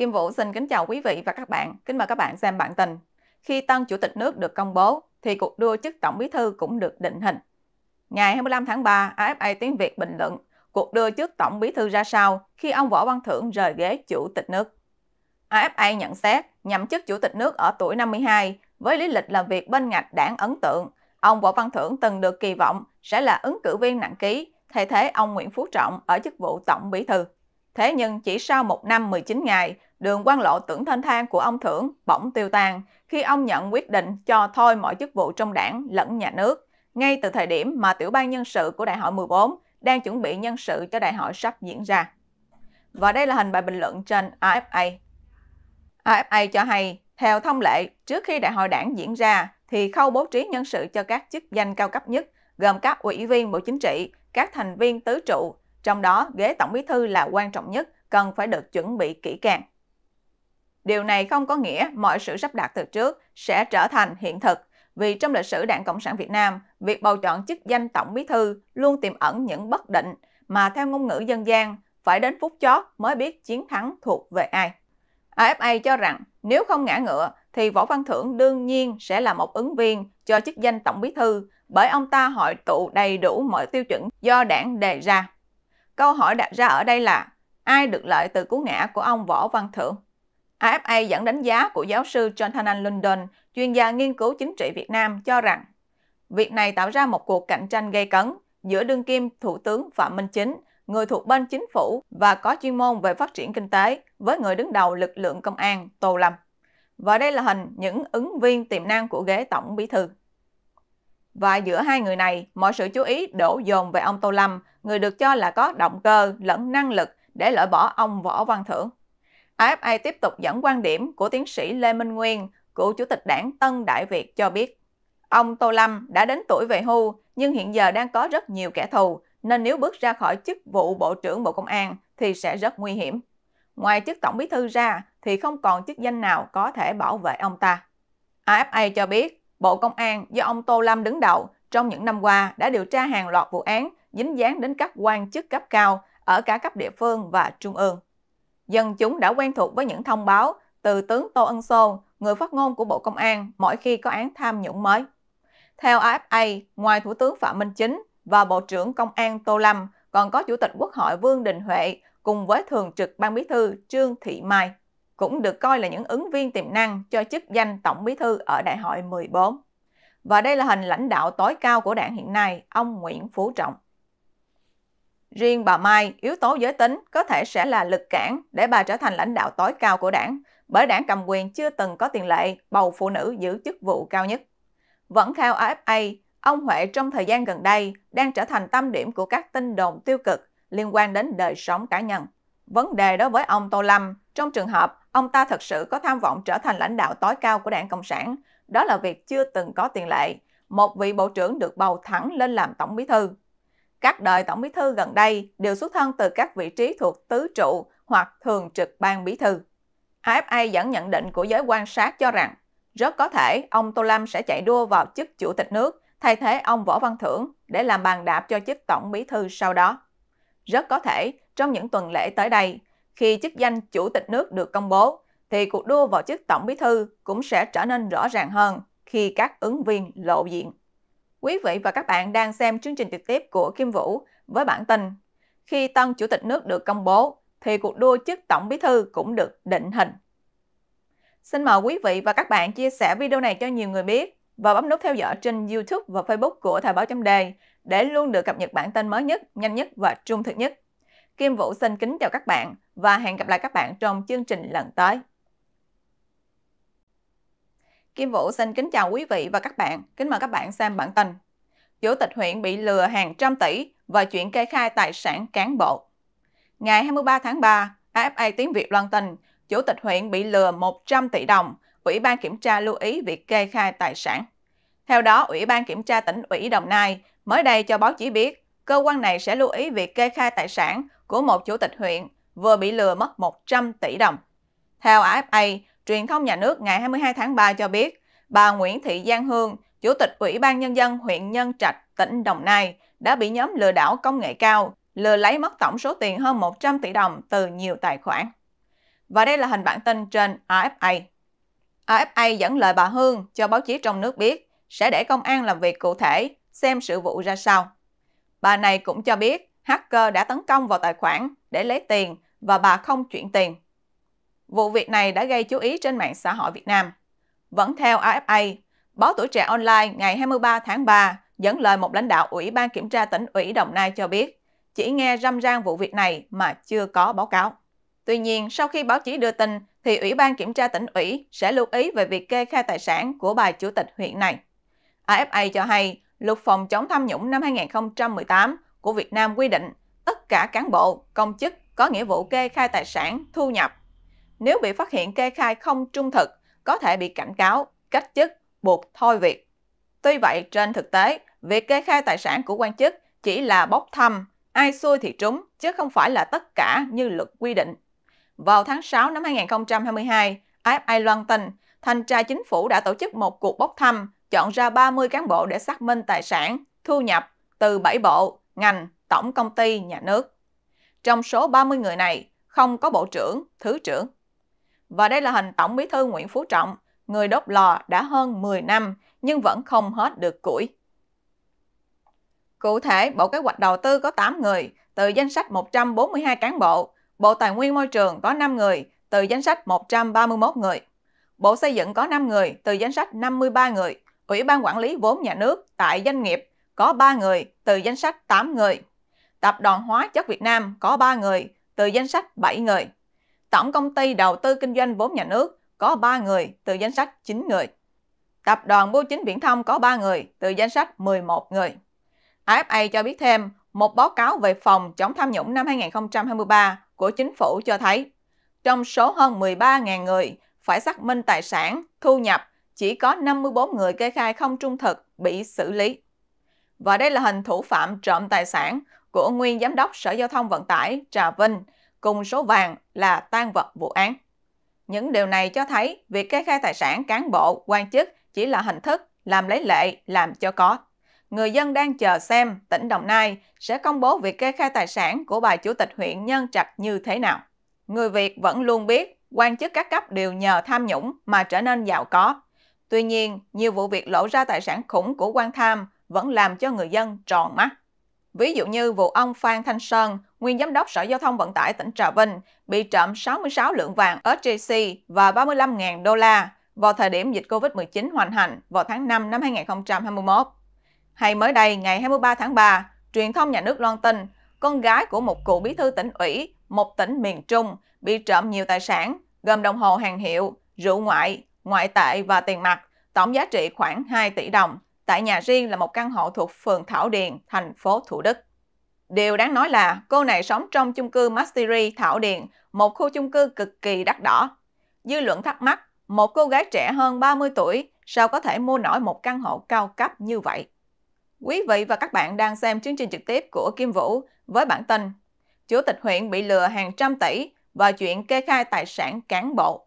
Kim Vũ xin kính chào quý vị và các bạn. Kính mời các bạn xem bản tin. Khi tân chủ tịch nước được công bố, thì cuộc đua chức tổng bí thư cũng được định hình. Ngày 25 tháng 3, AFA Tiếng Việt bình luận cuộc đua chức tổng bí thư ra sao khi ông Võ Văn Thưởng rời ghế chủ tịch nước. AFA nhận xét nhậm chức chủ tịch nước ở tuổi 52 với lý lịch làm việc bên ngạch đảng ấn tượng. Ông Võ Văn Thưởng từng được kỳ vọng sẽ là ứng cử viên nặng ký, thay thế ông Nguyễn Phú Trọng ở chức vụ tổng bí thư. Thế nhưng chỉ sau một năm 19 ngày, đường quan lộ tưởng thanh thang của ông Thưởng bỗng tiêu tan khi ông nhận quyết định cho thôi mọi chức vụ trong đảng lẫn nhà nước, ngay từ thời điểm mà tiểu ban nhân sự của đại hội 14 đang chuẩn bị nhân sự cho đại hội sắp diễn ra. Và đây là hình bài bình luận trên AFA. AFA cho hay, theo thông lệ, trước khi đại hội đảng diễn ra thì khâu bố trí nhân sự cho các chức danh cao cấp nhất gồm các ủy viên Bộ Chính trị, các thành viên tứ trụ trong đó, ghế tổng bí thư là quan trọng nhất, cần phải được chuẩn bị kỹ càng. Điều này không có nghĩa mọi sự sắp đặt từ trước sẽ trở thành hiện thực, vì trong lịch sử Đảng Cộng sản Việt Nam, việc bầu chọn chức danh tổng bí thư luôn tiềm ẩn những bất định mà theo ngôn ngữ dân gian, phải đến phút chót mới biết chiến thắng thuộc về ai. AFA cho rằng nếu không ngã ngựa thì Võ Văn Thưởng đương nhiên sẽ là một ứng viên cho chức danh tổng bí thư bởi ông ta hội tụ đầy đủ mọi tiêu chuẩn do đảng đề ra. Câu hỏi đặt ra ở đây là ai được lợi từ cú ngã của ông Võ Văn Thưởng? AFA dẫn đánh giá của giáo sư Jonathan London, chuyên gia nghiên cứu chính trị Việt Nam cho rằng việc này tạo ra một cuộc cạnh tranh gây cấn giữa đương kim Thủ tướng Phạm Minh Chính, người thuộc bên chính phủ và có chuyên môn về phát triển kinh tế với người đứng đầu lực lượng công an Tô Lâm. Và đây là hình những ứng viên tiềm năng của ghế tổng bí thư. Và giữa hai người này, mọi sự chú ý đổ dồn về ông Tô Lâm người được cho là có động cơ lẫn năng lực để loại bỏ ông Võ Văn Thưởng. AFA tiếp tục dẫn quan điểm của tiến sĩ Lê Minh Nguyên, cựu chủ tịch đảng Tân Đại Việt cho biết, ông Tô Lâm đã đến tuổi về hưu nhưng hiện giờ đang có rất nhiều kẻ thù, nên nếu bước ra khỏi chức vụ Bộ trưởng Bộ Công an thì sẽ rất nguy hiểm. Ngoài chức Tổng Bí Thư ra thì không còn chức danh nào có thể bảo vệ ông ta. AFA cho biết, Bộ Công an do ông Tô Lâm đứng đầu trong những năm qua đã điều tra hàng loạt vụ án dính dáng đến các quan chức cấp cao ở cả cấp địa phương và trung ương. Dân chúng đã quen thuộc với những thông báo từ tướng Tô Ân Sô, người phát ngôn của Bộ Công an mỗi khi có án tham nhũng mới. Theo AFA, ngoài Thủ tướng Phạm Minh Chính và Bộ trưởng Công an Tô Lâm, còn có Chủ tịch Quốc hội Vương Đình Huệ cùng với Thường trực Ban Bí thư Trương Thị Mai, cũng được coi là những ứng viên tiềm năng cho chức danh Tổng Bí thư ở Đại hội 14. Và đây là hình lãnh đạo tối cao của đảng hiện nay, ông Nguyễn Phú Trọng. Riêng bà Mai, yếu tố giới tính có thể sẽ là lực cản để bà trở thành lãnh đạo tối cao của đảng, bởi đảng cầm quyền chưa từng có tiền lệ bầu phụ nữ giữ chức vụ cao nhất. Vẫn theo AFA, ông Huệ trong thời gian gần đây đang trở thành tâm điểm của các tin đồn tiêu cực liên quan đến đời sống cá nhân. Vấn đề đối với ông Tô Lâm, trong trường hợp ông ta thật sự có tham vọng trở thành lãnh đạo tối cao của đảng Cộng sản, đó là việc chưa từng có tiền lệ. Một vị bộ trưởng được bầu thẳng lên làm tổng bí thư. Các đời tổng bí thư gần đây đều xuất thân từ các vị trí thuộc tứ trụ hoặc thường trực ban bí thư. AFA dẫn nhận định của giới quan sát cho rằng rất có thể ông Tô Lâm sẽ chạy đua vào chức chủ tịch nước thay thế ông Võ Văn Thưởng để làm bàn đạp cho chức tổng bí thư sau đó. Rất có thể trong những tuần lễ tới đây, khi chức danh chủ tịch nước được công bố, thì cuộc đua vào chức tổng bí thư cũng sẽ trở nên rõ ràng hơn khi các ứng viên lộ diện. Quý vị và các bạn đang xem chương trình trực tiếp của Kim Vũ với bản tin. Khi tân chủ tịch nước được công bố, thì cuộc đua chức tổng bí thư cũng được định hình. Xin mời quý vị và các bạn chia sẻ video này cho nhiều người biết và bấm nút theo dõi trên YouTube và Facebook của Thời báo chấm đề để luôn được cập nhật bản tin mới nhất, nhanh nhất và trung thực nhất. Kim Vũ xin kính chào các bạn và hẹn gặp lại các bạn trong chương trình lần tới. Kim Vũ xin kính chào quý vị và các bạn. Kính mời các bạn xem bản tin. Chủ tịch huyện bị lừa hàng trăm tỷ và chuyện kê khai tài sản cán bộ. Ngày 23 tháng 3, AFA Tiếng Việt loan tin, chủ tịch huyện bị lừa 100 tỷ đồng, Ủy ban kiểm tra lưu ý việc kê khai tài sản. Theo đó, Ủy ban kiểm tra tỉnh ủy Đồng Nai mới đây cho báo chí biết, cơ quan này sẽ lưu ý việc kê khai tài sản của một chủ tịch huyện vừa bị lừa mất 100 tỷ đồng. Theo AFA, Truyền thông nhà nước ngày 22 tháng 3 cho biết, bà Nguyễn Thị Giang Hương, Chủ tịch Ủy ban Nhân dân huyện Nhân Trạch, tỉnh Đồng Nai, đã bị nhóm lừa đảo công nghệ cao, lừa lấy mất tổng số tiền hơn 100 tỷ đồng từ nhiều tài khoản. Và đây là hình bản tin trên AFA. AFA dẫn lời bà Hương cho báo chí trong nước biết sẽ để công an làm việc cụ thể, xem sự vụ ra sao. Bà này cũng cho biết hacker đã tấn công vào tài khoản để lấy tiền và bà không chuyển tiền. Vụ việc này đã gây chú ý trên mạng xã hội Việt Nam. Vẫn theo AFA, báo tuổi trẻ online ngày 23 tháng 3 dẫn lời một lãnh đạo Ủy ban Kiểm tra tỉnh ủy Đồng Nai cho biết, chỉ nghe râm ran vụ việc này mà chưa có báo cáo. Tuy nhiên, sau khi báo chí đưa tin, thì Ủy ban Kiểm tra tỉnh ủy sẽ lưu ý về việc kê khai tài sản của bà chủ tịch huyện này. AFA cho hay, luật phòng chống tham nhũng năm 2018 của Việt Nam quy định tất cả cán bộ, công chức có nghĩa vụ kê khai tài sản, thu nhập nếu bị phát hiện kê khai không trung thực, có thể bị cảnh cáo, cách chức, buộc thôi việc. Tuy vậy, trên thực tế, việc kê khai tài sản của quan chức chỉ là bốc thăm, ai xui thì trúng, chứ không phải là tất cả như luật quy định. Vào tháng 6 năm 2022, AFI loan tin, Thanh tra Chính phủ đã tổ chức một cuộc bốc thăm, chọn ra 30 cán bộ để xác minh tài sản, thu nhập từ 7 bộ, ngành, tổng công ty, nhà nước. Trong số 30 người này, không có bộ trưởng, thứ trưởng và đây là hình Tổng bí thư Nguyễn Phú Trọng, người đốt lò đã hơn 10 năm nhưng vẫn không hết được củi. Cụ thể, Bộ Kế hoạch Đầu tư có 8 người, từ danh sách 142 cán bộ, Bộ Tài nguyên Môi trường có 5 người, từ danh sách 131 người. Bộ Xây dựng có 5 người, từ danh sách 53 người. Ủy ban Quản lý vốn nhà nước tại doanh nghiệp có 3 người, từ danh sách 8 người. Tập đoàn Hóa chất Việt Nam có 3 người, từ danh sách 7 người. Tổng công ty đầu tư kinh doanh vốn nhà nước có 3 người từ danh sách 9 người. Tập đoàn Bưu chính Viễn thông có 3 người từ danh sách 11 người. AFA cho biết thêm, một báo cáo về phòng chống tham nhũng năm 2023 của chính phủ cho thấy, trong số hơn 13.000 người phải xác minh tài sản, thu nhập, chỉ có 54 người kê khai không trung thực bị xử lý. Và đây là hình thủ phạm trộm tài sản của nguyên giám đốc Sở Giao thông Vận tải Trà Vinh cùng số vàng là tan vật vụ án. Những điều này cho thấy việc kê khai tài sản cán bộ, quan chức chỉ là hình thức làm lấy lệ, làm cho có. Người dân đang chờ xem tỉnh Đồng Nai sẽ công bố việc kê khai tài sản của bà chủ tịch huyện Nhân Trạch như thế nào. Người Việt vẫn luôn biết quan chức các cấp đều nhờ tham nhũng mà trở nên giàu có. Tuy nhiên, nhiều vụ việc lộ ra tài sản khủng của quan tham vẫn làm cho người dân tròn mắt. Ví dụ như vụ ông Phan Thanh Sơn nguyên giám đốc Sở Giao thông Vận tải tỉnh Trà Vinh, bị trộm 66 lượng vàng SJC và 35.000 đô la vào thời điểm dịch COVID-19 hoành hành vào tháng 5 năm 2021. Hay mới đây, ngày 23 tháng 3, truyền thông nhà nước loan tin, con gái của một cựu bí thư tỉnh ủy, một tỉnh miền Trung, bị trộm nhiều tài sản, gồm đồng hồ hàng hiệu, rượu ngoại, ngoại tệ và tiền mặt, tổng giá trị khoảng 2 tỷ đồng, tại nhà riêng là một căn hộ thuộc phường Thảo Điền, thành phố Thủ Đức. Điều đáng nói là cô này sống trong chung cư Mastery Thảo Điền, một khu chung cư cực kỳ đắt đỏ. Dư luận thắc mắc, một cô gái trẻ hơn 30 tuổi sao có thể mua nổi một căn hộ cao cấp như vậy? Quý vị và các bạn đang xem chương trình trực tiếp của Kim Vũ với bản tin Chủ tịch huyện bị lừa hàng trăm tỷ và chuyện kê khai tài sản cán bộ